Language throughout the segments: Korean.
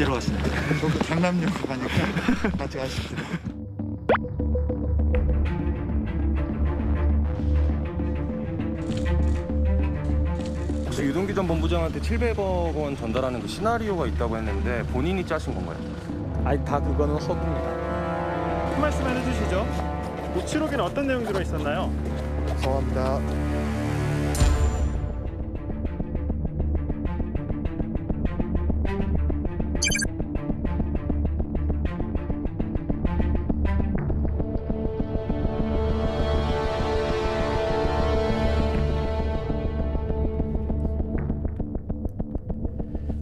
어디로 가시나요? 저도 강남역 가니까 같이 가십니 혹시 유동기전 본부장한테 700억 원 전달하는 그 시나리오가 있다고 했는데 본인이 짜신 건가요? 아니 다 그거는 허구입니다. 한말씀 해주시죠. 5 뭐 7억에는 어떤 내용 들어있었나요? 감사합니다.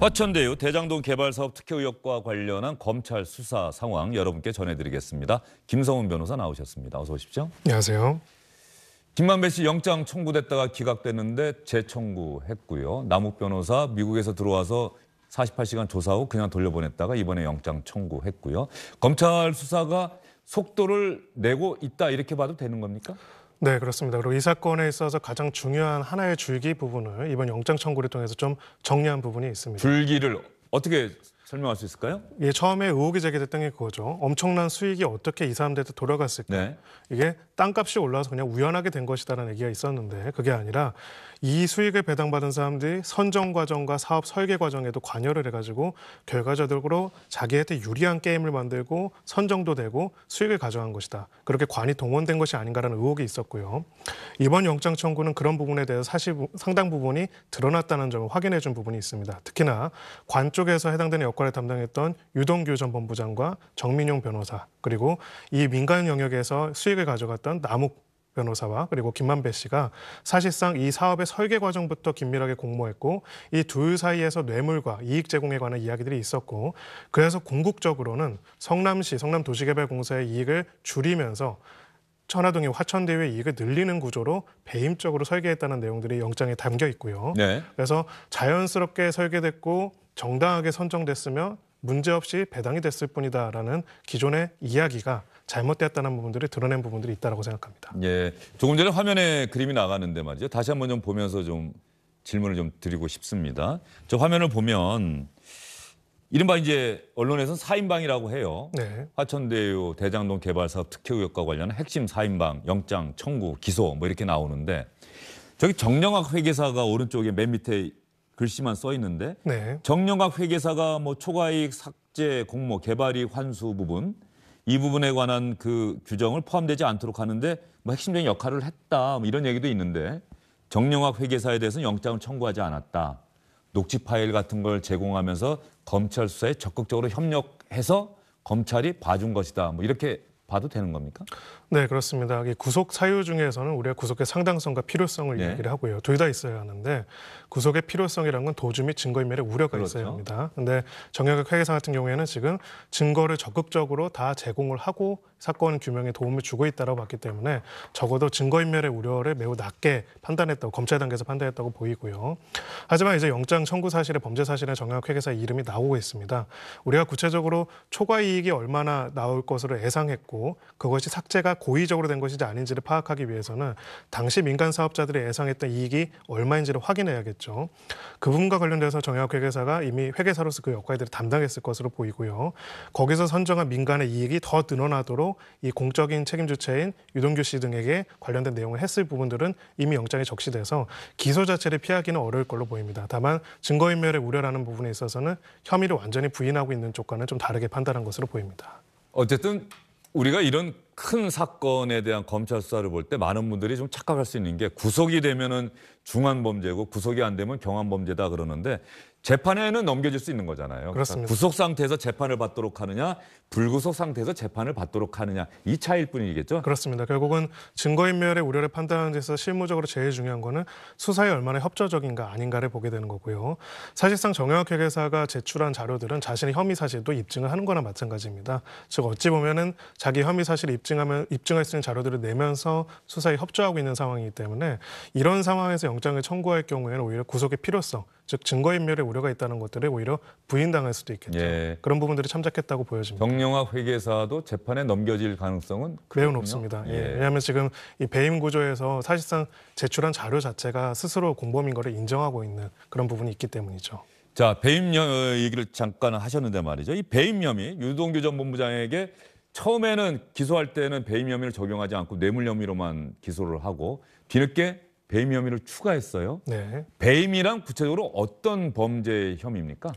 화천대유 대장동 개발 사업 특혜 의혹과 관련한 검찰 수사 상황 여러분께 전해드리겠습니다. 김성훈 변호사 나오셨습니다. 어서 오십시오. 안녕하세요. 김만배 씨 영장 청구됐다가 기각됐는데 재청구했고요. 남욱 변호사 미국에서 들어와서 48시간 조사 후 그냥 돌려보냈다가 이번에 영장 청구했고요. 검찰 수사가 속도를 내고 있다 이렇게 봐도 되는 겁니까? 네, 그렇습니다. 그리고 이 사건에 있어서 가장 중요한 하나의 줄기 부분을 이번 영장 청구를 통해서 좀 정리한 부분이 있습니다. 줄기를 어떻게 설명할 수 있을까요? 예, 처음에 의혹이 제기됐던 게 그거죠. 엄청난 수익이 어떻게 이 사람들한테 돌아갔을까? 네. 이게 땅값이 올라와서 그냥 우연하게 된 것이다라는 얘기가 있었는데 그게 아니라 이 수익을 배당받은 사람들이 선정 과정과 사업 설계 과정에도 관여를 해가지고 결과적으로 자기한테 유리한 게임을 만들고 선정도 되고 수익을 가져간 것이다. 그렇게 관이 동원된 것이 아닌가라는 의혹이 있었고요. 이번 영장 청구는 그런 부분에 대해서 사실 상당 부분이 드러났다는 점을 확인해 준 부분이 있습니다. 특히나 관 쪽에서 해당되는 여권 역할을 담당했던 유동규 전 본부장과 정민용 변호사 그리고 이 민간 영역에서 수익을 가져갔던 남욱 변호사와 그리고 김만배 씨가 사실상 이 사업의 설계 과정부터 긴밀하게 공모했고 이 둘 사이에서 뇌물과 이익 제공에 관한 이야기들이 있었고 그래서 궁극적으로는 성남시 성남도시개발공사의 이익을 줄이면서 천화동의 화천대유의 이익을 늘리는 구조로 배임적으로 설계했다는 내용들이 영장에 담겨 있고요. 네. 그래서 자연스럽게 설계됐고 정당하게 선정됐으며 문제없이 배당이 됐을 뿐이다라는 기존의 이야기가 잘못되었다는 부분들이 드러낸 부분들이 있다고 생각합니다. 예, 조금 전에 화면에 그림이 나가는데 말이죠. 다시 한번 좀 보면서 좀 질문을 좀 드리고 싶습니다. 저 화면을 보면 이른바 이제 언론에서는 사인방이라고 해요. 네. 화천대유 대장동 개발사업 특혜 의혹과 관련한 핵심 사인방 영장 청구 기소 뭐 이렇게 나오는데 저기 정영학 회계사가 오른쪽에 맨 밑에 글씨만 써 있는데 네. 정령각 회계사가 뭐 초과이익 삭제 공모 개발이익 환수 부분 이 부분에 관한 그 규정을 포함되지 않도록 하는데 뭐 핵심적인 역할을 했다 뭐 이런 얘기도 있는데 정령학 회계사에 대해서는 영장을 청구하지 않았다. 녹취 파일 같은 걸 제공하면서 검찰 수사에 적극적으로 협력해서 검찰이 봐준 것이다. 뭐 이렇게 봐도 되는 겁니까? 네, 그렇습니다. 구속 사유 중에서는 우리가 구속의 상당성과 필요성을 네. 이야기를 하고요. 둘 다 있어야 하는데 구속의 필요성이라는건 도주 및 증거인멸의 우려가 그렇죠. 있어야 합니다. 그런데 정영학 회계상 같은 경우에는 지금 증거를 적극적으로 다 제공을 하고 사건 규명에 도움을 주고 있다고 봤기 때문에 적어도 증거인멸의 우려를 매우 낮게 판단했다고 검찰 단계에서 판단했다고 보이고요. 하지만 이제 영장 청구 사실에 범죄 사실에 정형학 회계사 의 이름이 나오고 있습니다. 우리가 구체적으로 초과 이익이 얼마나 나올 것으로 예상했고 그것이 삭제가 고의적으로 된 것인지 아닌지를 파악하기 위해서는 당시 민간 사업자들이 예상했던 이익이 얼마인지를 확인해야겠죠. 그 부분과 관련돼서 정형학 회계사가 이미 회계사로서 그 역할들을 담당했을 것으로 보이고요. 거기서 선정한 민간의 이익이 더 늘어나도록 이 공적인 책임 주체인 유동규 씨 등에게 관련된 내용을 했을 부분들은 이미 영장에 적시돼서 기소 자체를 피하기는 어려울 걸로 보입니다. 다만 증거인멸의 우려라는 부분에 있어서는 혐의를 완전히 부인하고 있는 쪽과는 좀 다르게 판단한 것으로 보입니다. 어쨌든 우리가 이런 큰 사건에 대한 검찰 수사를 볼 때 많은 분들이 좀 착각할 수 있는 게 구속이 되면은 중한 범죄고 구속이 안 되면 경한 범죄다 그러는데 재판에는 넘겨질 수 있는 거잖아요. 그렇습니다. 구속 상태에서 재판을 받도록 하느냐, 불구속 상태에서 재판을 받도록 하느냐 이 차이일 뿐이겠죠. 그렇습니다. 결국은 증거인멸의 우려를 판단하는 데서 실무적으로 제일 중요한 거는 수사에 얼마나 협조적인가 아닌가를 보게 되는 거고요. 사실상 정영학 회계사가 제출한 자료들은 자신의 혐의 사실도 입증을 하는 거나 마찬가지입니다. 즉 어찌 보면은 자기 혐의 사실을 입증하면 입증할 수 있는 자료들을 내면서 수사에 협조하고 있는 상황이기 때문에 이런 상황에서 영장을 청구할 경우에는 오히려 구속의 필요성, 즉 증거인멸의 우려가 있다는 것들을 오히려 부인당할 수도 있겠죠. 예. 그런 부분들이 참작했다고 보여집니다. 정영화 회계사도 재판에 넘겨질 가능성은 매우 높습니다. 예. 예. 왜냐하면 지금 이 배임 구조에서 사실상 제출한 자료 자체가 스스로 공범인 거를 인정하고 있는 그런 부분이 있기 때문이죠. 자 배임 얘기를 잠깐 하셨는데 말이죠. 이 배임 혐의 유동규 전 본부장에게 처음에는 기소할 때는 배임 혐의를 적용하지 않고 뇌물 혐의로만 기소를 하고 뒤늦게 배임 혐의를 추가했어요. 네. 배임이란 구체적으로 어떤 범죄 혐의입니까?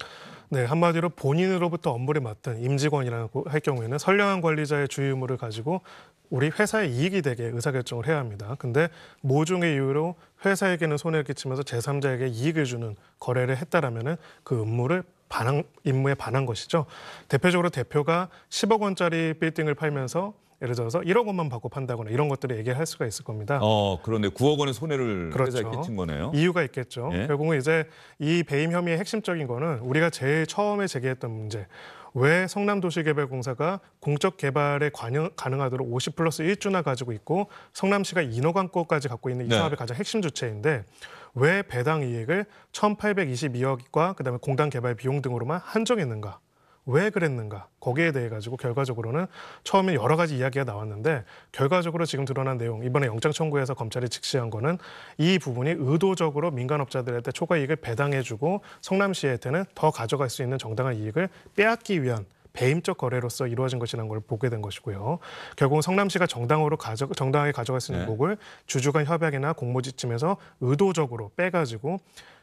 네, 한마디로 본인으로부터 업무를 맡은 임직원이라고 할 경우에는 선량한 관리자의 주의 의무를 가지고 우리 회사의 이익이 되게 의사결정을 해야 합니다. 근데 모종의 이유로 회사에게는 손해를 끼치면서 제3자에게 이익을 주는 거래를 했다라면그 업무를 반항, 임무에 반한 것이죠. 대표적으로 대표가 10억 원짜리 빌딩을 팔면서 예를 들어서 1억 원만 받고 판다거나 이런 것들을 얘기할 수가 있을 겁니다. 어, 그런데 9억 원의 손해를 그렇죠. 회사에 끼친 거네요. 이유가 있겠죠. 예? 결국은 이제 이 배임 혐의의 핵심적인 거는 우리가 제일 처음에 제기했던 문제. 왜 성남도시개발공사가 공적 개발에 관여, 가능하도록 50 플러스 1주나 가지고 있고 성남시가 인허관권까지 갖고 있는 이 네. 사업의 네. 가장 핵심 주체인데 왜 배당 이익을 1,822억과 그다음에 공단 개발 비용 등으로만 한정했는가? 왜 그랬는가 거기에 대해 가지고 결과적으로는 처음에 여러 가지 이야기가 나왔는데 결과적으로 지금 드러난 내용 이번에 영장 청구에서 검찰이 직시한 거는 이 부분이 의도적으로 민간업자들한테 초과 이익을 배당해주고 성남시한테는 더 가져갈 수 있는 정당한 이익을 빼앗기 위한 배임적 거래로서 이루어진 것이라는 걸 보게 된 것이고요. 결국은 성남시가 정당으로 가져, 정당하게 가져갈 수 있는 네. 목을 주주간 협약이나 공모지침에서 의도적으로 빼가지고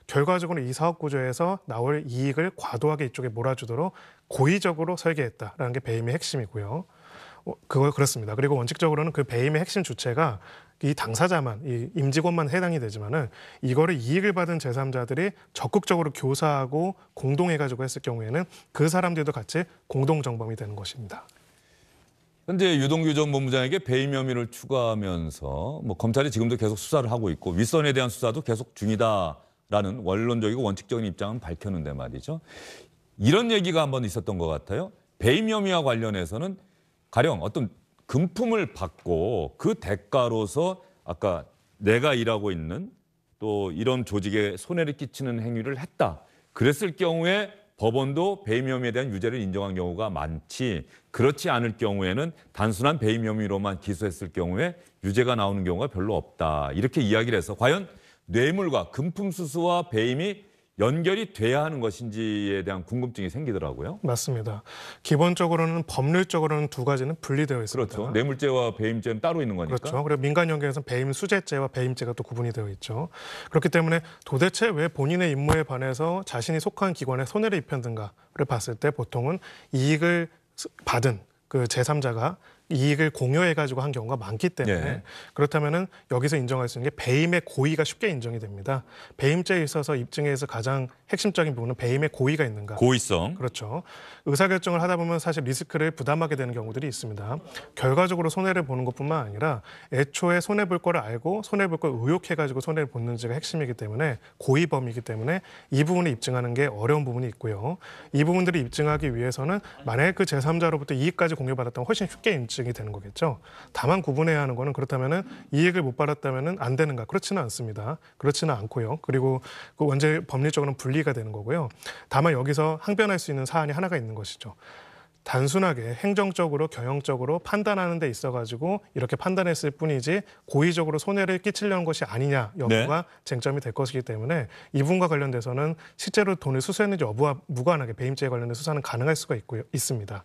결과적으로 이 사업 구조에서 나올 이익을 과도하게 이쪽에 몰아주도록 고의적으로 설계했다라는 게 배임의 핵심이고요. 어, 그거 그렇습니다. 그리고 원칙적으로는 그 배임의 핵심 주체가 이 당사자만, 이 임직원만 해당이 되지만은 이거를 이익을 받은 제3자들이 적극적으로 교사하고 공동해가지고 했을 경우에는 그 사람들도 같이 공동정범이 되는 것입니다. 현재 유동규 전 본부장에게 배임 혐의를 추가하면서 뭐 검찰이 지금도 계속 수사를 하고 있고 윗선에 대한 수사도 계속 중이다 라는 원론적이고 원칙적인 입장은 밝혔는데 말이죠. 이런 얘기가 한번 있었던 것 같아요. 배임 혐의와 관련해서는 가령 어떤 금품을 받고 그 대가로서 아까 내가 일하고 있는 또 이런 조직에 손해를 끼치는 행위를 했다. 그랬을 경우에 법원도 배임 혐의에 대한 유죄를 인정한 경우가 많지 그렇지 않을 경우에는 단순한 배임 혐의로만 기소했을 경우에 유죄가 나오는 경우가 별로 없다. 이렇게 이야기를 해서 과연 뇌물과 금품 수수와 배임이 연결이 돼야 하는 것인지에 대한 궁금증이 생기더라고요. 맞습니다. 기본적으로는 법률적으로는 두 가지는 분리되어 있습니다. 그렇죠. 뇌물죄와 배임죄는 따로 있는 거니까. 그렇죠. 그리고 민간 연계에서는 배임 수재죄와 배임죄가 또 구분이 되어 있죠. 그렇기 때문에 도대체 왜 본인의 임무에 반해서 자신이 속한 기관에 손해를 입혔는가를 봤을 때 보통은 이익을 받은 그 제3자가 이익을 공유해가지고 한 경우가 많기 때문에 예. 그렇다면은 여기서 인정할 수 있는 게 배임의 고의가 쉽게 인정이 됩니다. 배임죄에 있어서 입증에서 가장 핵심적인 부분은 배임의 고의가 있는가. 고의성. 그렇죠. 의사결정을 하다 보면 사실 리스크를 부담하게 되는 경우들이 있습니다. 결과적으로 손해를 보는 것뿐만 아니라 애초에 손해 볼 거를 알고 손해 볼 걸 의혹해가지고 손해를 보는지가 핵심이기 때문에 고의범이기 때문에 이 부분을 입증하는 게 어려운 부분이 있고요. 이 부분들을 입증하기 위해서는 만약 그 제3자로부터 이익까지 공유받았다면 훨씬 쉽게 입증. 증이 되는 거겠죠. 다만 구분해야 하는 거는 그렇다면은 이익을 못 받았다면은 안 되는가? 그렇지는 않습니다. 그렇지는 않고요. 그리고 그 원제 법리적으로는 분리가 되는 거고요. 다만 여기서 항변할 수 있는 사안이 하나가 있는 것이죠. 단순하게 행정적으로 경영적으로 판단하는 데 있어 가지고 이렇게 판단했을 뿐이지 고의적으로 손해를 끼치려는 것이 아니냐 여부가 네. 쟁점이 될 것이기 때문에 이분과 관련돼서는 실제로 돈을 수수했는지 여부와 무관하게 배임죄에 관련된 수사는 가능할 수가 있고 있습니다.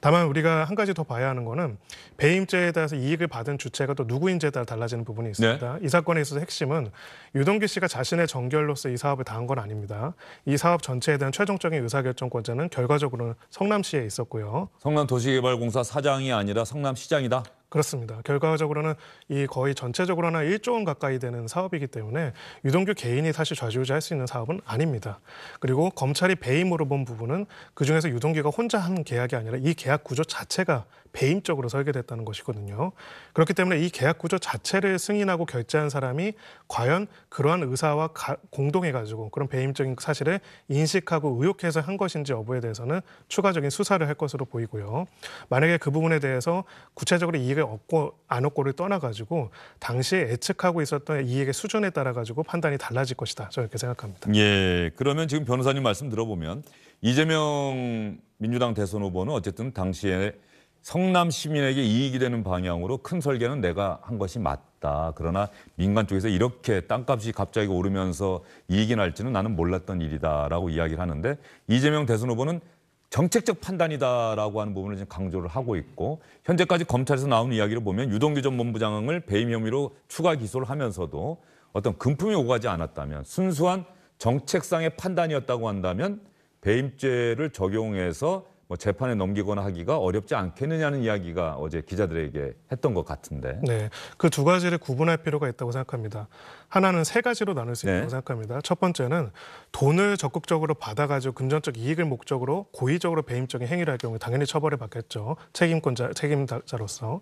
다만 우리가 한 가지 더 봐야 하는 거는 배임죄에 대해서 이익을 받은 주체가 또 누구인지에 따라 달라지는 부분이 있습니다. 네. 이 사건에 있어서 핵심은 유동규 씨가 자신의 정결로서 이 사업을 당한 건 아닙니다. 이 사업 전체에 대한 최종적인 의사결정권자는 결과적으로는 성남시에 있었고 있고요. 성남도시개발공사 사장이 아니라 성남시장이다. 그렇습니다. 결과적으로는 이 거의 전체적으로 나 1조 원 가까이 되는 사업이기 때문에 유동규 개인이 사실 좌지우지할 수 있는 사업은 아닙니다. 그리고 검찰이 배임으로 본 부분은 그중에서 유동규가 혼자 한 계약이 아니라 이 계약 구조 자체가 배임적으로 설계됐다는 것이거든요. 그렇기 때문에 이 계약 구조 자체를 승인하고 결제한 사람이 과연 그러한 의사와 가, 공동해가지고 그런 배임적인 사실을 인식하고 의혹해서 한 것인지 여부에 대해서는 추가적인 수사를 할 것으로 보이고요. 만약에 그 부분에 대해서 구체적으로 이익을 얻고 안 얻고를 떠나가지고 당시 예측하고 있었던 이익의 수준에 따라 가지고 판단이 달라질 것이다. 저는 이렇게 생각합니다. 예, 그러면 지금 변호사님 말씀 들어보면 이재명 민주당 대선 후보는 어쨌든 당시에 성남 시민에게 이익이 되는 방향으로 큰 설계는 내가 한 것이 맞다. 그러나 민간 쪽에서 이렇게 땅값이 갑자기 오르면서 이익이 날지는 나는 몰랐던 일이다라고 이야기를 하는데 이재명 대선 후보는 정책적 판단이다라고 하는 부분을 지금 강조를 하고 있고 현재까지 검찰에서 나온 이야기를 보면 유동규 전 본부장을 배임 혐의로 추가 기소를 하면서도 어떤 금품이 오가지 않았다면 순수한 정책상의 판단이었다고 한다면 배임죄를 적용해서 뭐 재판에 넘기거나 하기가 어렵지 않겠느냐는 이야기가 어제 기자들에게 했던 것 같은데. 네, 그 두 가지를 구분할 필요가 있다고 생각합니다. 하나는 세 가지로 나눌 수 네. 있다고 네. 생각합니다. 첫 번째는 돈을 적극적으로 받아가지고 금전적 이익을 목적으로 고의적으로 배임적인 행위를 할 경우 당연히 처벌을 받겠죠. 책임권자 책임자로서.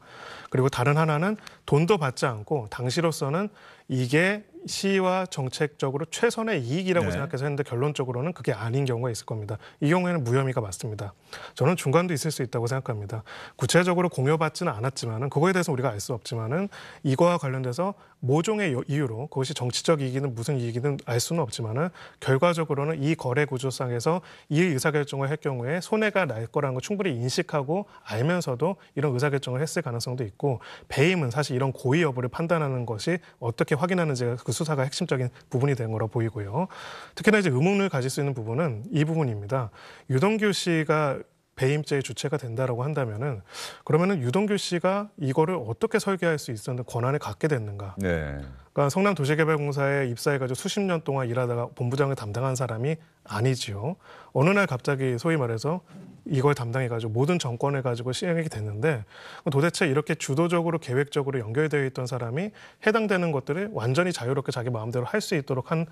그리고 다른 하나는 돈도 받지 않고 당시로서는 이게 시와 정책적으로 최선의 이익이라고 네. 생각해서 했는데 결론적으로는 그게 아닌 경우가 있을 겁니다. 이 경우에는 무혐의가 맞습니다. 저는 중간도 있을 수 있다고 생각합니다. 구체적으로 공여받지는 않았지만은 그거에 대해서 우리가 알 수 없지만은 이거와 관련돼서 모종의 이유로 그것이 정치적 이익이든 무슨 이익이든 알 수는 없지만은 결과적으로는 이 거래 구조상에서 이 의사결정을 할 경우에 손해가 날 거라는 걸 충분히 인식하고 알면서도 이런 의사결정을 했을 가능성도 있고 배임은 사실 이런 고의 여부를 판단하는 것이 어떻게 확인하는지가 그 수사가 핵심적인 부분이 된 거라 보이고요. 특히나 이제 의문을 가질 수 있는 부분은 이 부분입니다. 유동규 씨가 배임죄의 주체가 된다라고 한다면은 그러면은 유동규 씨가 이거를 어떻게 설계할 수 있었는 권한을 갖게 됐는가? 네. 그러니까 성남 도시개발공사에 입사해가지고 수십 년 동안 일하다가 본부장을 담당한 사람이 아니지요. 어느 날 갑자기 소위 말해서 이걸 담당해가지고 모든 정권을 가지고 시행이 됐는데 도대체 이렇게 주도적으로 계획적으로 연결되어 있던 사람이 해당되는 것들을 완전히 자유롭게 자기 마음대로 할 수 있도록 한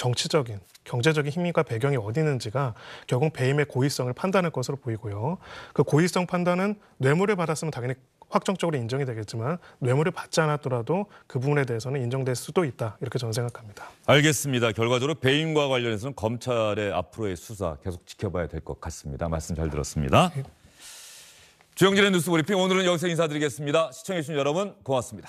정치적인 경제적인 힘과 배경이 어디 있는지가 결국 배임의 고의성을 판단할 것으로 보이고요. 그 고의성 판단은 뇌물을 받았으면 당연히 확정적으로 인정이 되겠지만 뇌물을 받지 않았더라도 그 부분에 대해서는 인정될 수도 있다. 이렇게 저는 생각합니다. 알겠습니다. 결과적으로 배임과 관련해서는 검찰의 앞으로의 수사 계속 지켜봐야 될 것 같습니다. 말씀 잘 들었습니다. 네. 주영진의 뉴스 브리핑 오늘은 여기서 인사드리겠습니다. 시청해주신 여러분 고맙습니다.